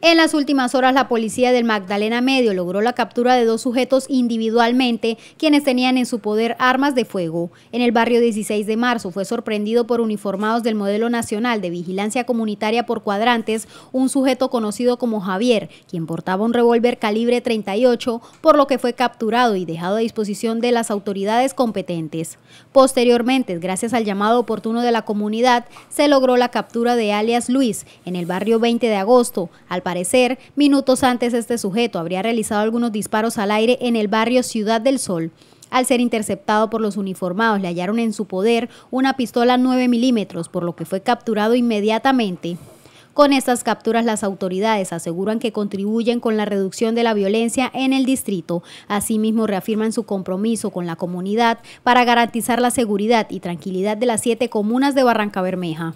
En las últimas horas, la policía del Magdalena Medio logró la captura de dos sujetos individualmente, quienes tenían en su poder armas de fuego. En el barrio 16 de marzo fue sorprendido por uniformados del Modelo Nacional de Vigilancia Comunitaria por Cuadrantes, un sujeto conocido como Javier, quien portaba un revólver calibre 38, por lo que fue capturado y dejado a disposición de las autoridades competentes. Posteriormente, gracias al llamado oportuno de la comunidad, se logró la captura de alias Luis en el barrio 20 de agosto, al parecer, minutos antes este sujeto habría realizado algunos disparos al aire en el barrio Ciudad del Sol. Al ser interceptado por los uniformados, le hallaron en su poder una pistola 9 milímetros, por lo que fue capturado inmediatamente. Con estas capturas, las autoridades aseguran que contribuyen con la reducción de la violencia en el distrito. Asimismo, reafirman su compromiso con la comunidad para garantizar la seguridad y tranquilidad de las siete comunas de Barranca Bermeja.